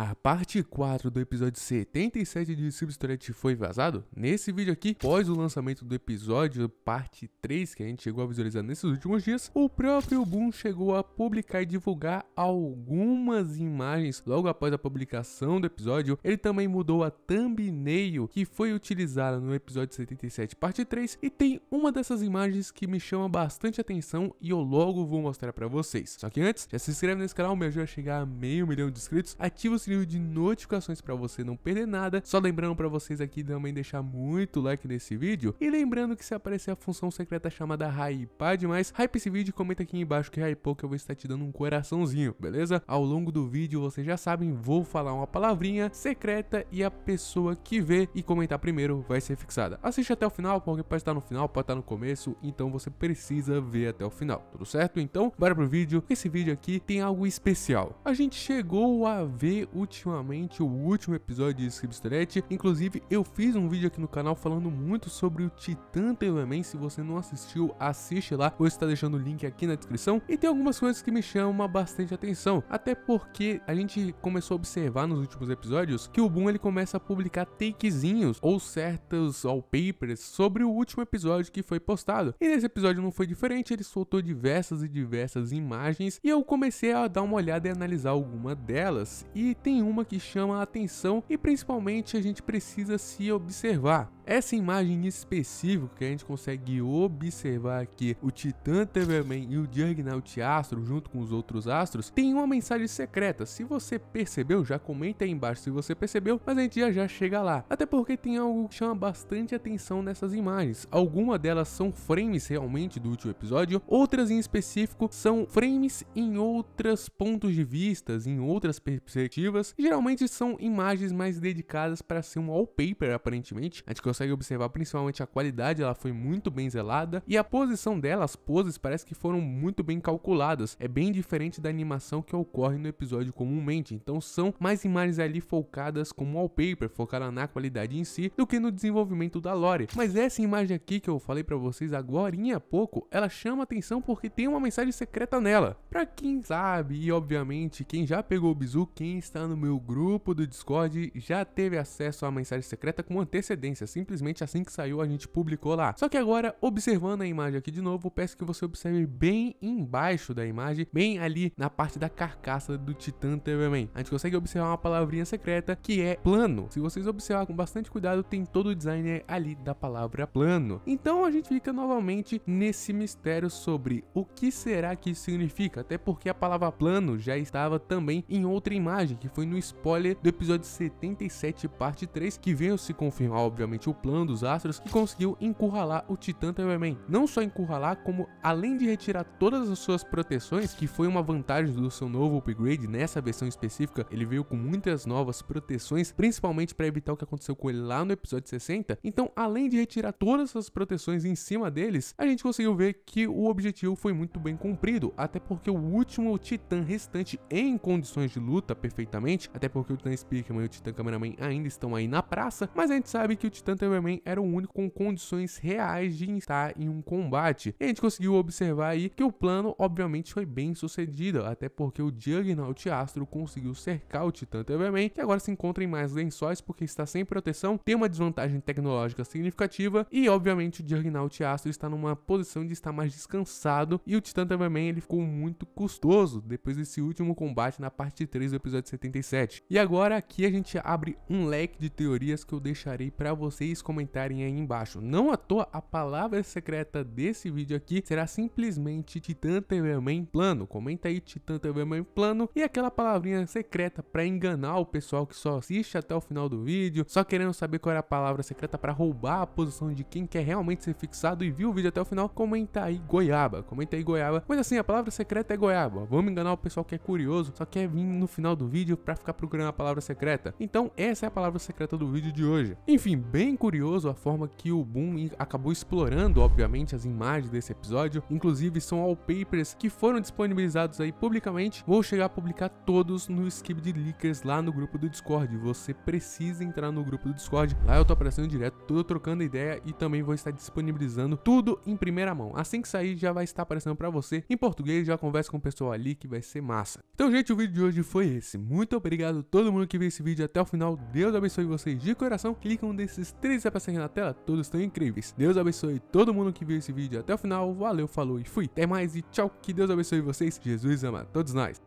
A parte 4 do episódio 77 de Substrat foi vazado? Nesse vídeo aqui, após o lançamento do episódio parte 3 que a gente chegou a visualizar nesses últimos dias, o próprio Boom chegou a publicar e divulgar algumas imagens logo após a publicação do episódio. Ele também mudou a thumbnail que foi utilizada no episódio 77 parte 3 e tem uma dessas imagens que me chama bastante atenção e eu logo vou mostrar para vocês. Só que antes, já se inscreve nesse canal, me ajuda a chegar a meio milhão de inscritos, ativa o trio de notificações para você não perder nada. Só lembrando para vocês aqui também deixar muito like nesse vídeo. E lembrando que se aparecer a função secreta chamada Hypar demais, hype esse vídeo e comenta aqui embaixo que hypou que eu vou estar te dando um coraçãozinho, beleza? Ao longo do vídeo, vocês já sabem, vou falar uma palavrinha secreta e a pessoa que vê e comentar primeiro vai ser fixada. Assiste até o final, porque pode estar no final, pode estar no começo, então você precisa ver até o final, tudo certo? Então, bora pro vídeo. Esse vídeo aqui tem algo especial. A gente chegou a ver ultimamente o último episódio de Scriptorette. Inclusive, eu fiz um vídeo aqui no canal falando muito sobre o Titã Teleman. Se você não assistiu, assiste lá. Vou estar deixando o link aqui na descrição. E tem algumas coisas que me chamam bastante atenção. Até porque a gente começou a observar nos últimos episódios que o Boom ele começa a publicar takezinhos ou certos wallpapers sobre o último episódio que foi postado. E nesse episódio não foi diferente, ele soltou diversas e diversas imagens e eu comecei a dar uma olhada e analisar alguma delas. E tem tem uma que chama a atenção e principalmente a gente precisa se observar. Essa imagem específica que a gente consegue observar aqui, o Titã Tevelman e o Juggernaut Astro, junto com os outros astros, tem uma mensagem secreta. Se você percebeu, já comenta aí embaixo se você percebeu, mas a gente já já chega lá. Até porque tem algo que chama bastante atenção nessas imagens. Algumas delas são frames realmente do último episódio, outras em específico são frames em outros pontos de vistas, em outras perspectivas. Geralmente são imagens mais dedicadas para ser um wallpaper, aparentemente. A gente consegue observar principalmente a qualidade, ela foi muito bem zelada, e a posição dela, as poses, parece que foram muito bem calculadas, é bem diferente da animação que ocorre no episódio comumente, então são mais imagens ali focadas como wallpaper, focada na qualidade em si, do que no desenvolvimento da lore. Mas essa imagem aqui que eu falei para vocês agora há pouco, ela chama atenção porque tem uma mensagem secreta nela. Para quem sabe, e obviamente quem já pegou o bizu, quem está no meu grupo do Discord, já teve acesso à mensagem secreta com antecedência, assim simplesmente assim que saiu a gente publicou lá. Só que agora, observando a imagem aqui de novo, peço que você observe bem embaixo da imagem, bem ali na parte da carcaça do Titã também. A gente consegue observar uma palavrinha secreta que é plano. Se vocês observar com bastante cuidado, tem todo o designer ali da palavra plano. Então a gente fica novamente nesse mistério sobre o que será que isso significa, até porque a palavra plano já estava também em outra imagem, que foi no spoiler do episódio 77, parte 3, que veio se confirmar, obviamente, o plano dos astros e conseguiu encurralar o Titã Tailman. Não só encurralar, como além de retirar todas as suas proteções, que foi uma vantagem do seu novo upgrade nessa versão específica, ele veio com muitas novas proteções, principalmente para evitar o que aconteceu com ele lá no episódio 60. Então, além de retirar todas as proteções em cima deles, a gente conseguiu ver que o objetivo foi muito bem cumprido, até porque o último Titã restante em condições de luta perfeitamente, até porque o Titã spearman e o Titã Cameraman ainda estão aí na praça, mas a gente sabe que o Titã anteriormente era o único com condições reais de estar em um combate. E a gente conseguiu observar aí que o plano obviamente foi bem sucedido, até porque o Juggernaut Astro conseguiu cercar o Titã anteriormente, que agora se encontra em mais lençóis porque está sem proteção, tem uma desvantagem tecnológica significativa e obviamente o Juggernaut Astro está numa posição de estar mais descansado e o Titã também ele ficou muito custoso depois desse último combate na parte 3 do episódio 77. E agora aqui a gente abre um leque de teorias que eu deixarei para vocês vocês comentarem aí embaixo. Não à toa, a palavra secreta desse vídeo aqui será simplesmente Titã TV Man Plano. Comenta aí Titã TV Man Plano e aquela palavrinha secreta para enganar o pessoal que só assiste até o final do vídeo, só querendo saber qual era a palavra secreta para roubar a posição de quem quer realmente ser fixado e viu o vídeo até o final, comenta aí goiaba, comenta aí goiaba. Mas assim, a palavra secreta é goiaba. Vamos enganar o pessoal que é curioso, só quer vir no final do vídeo para ficar procurando a palavra secreta. Então, essa é a palavra secreta do vídeo de hoje. Enfim, bem curioso a forma que o Boom acabou explorando, obviamente, as imagens desse episódio. Inclusive, são wallpapers que foram disponibilizados aí publicamente. Vou chegar a publicar todos no Skip de Leakers lá no grupo do Discord. Você precisa entrar no grupo do Discord. Lá eu tô aparecendo direto, tô trocando ideia e também vou estar disponibilizando tudo em primeira mão. Assim que sair, já vai estar aparecendo para você em português. Já conversa com o pessoal ali que vai ser massa. Então, gente, o vídeo de hoje foi esse. Muito obrigado a todo mundo que viu esse vídeo até o final. Deus abençoe vocês de coração. Clicam um desses três três aparecendo na tela, todos estão incríveis. Deus abençoe todo mundo que viu esse vídeo até o final. Valeu, falou e fui. Até mais e tchau. Que Deus abençoe vocês. Jesus ama todos nós.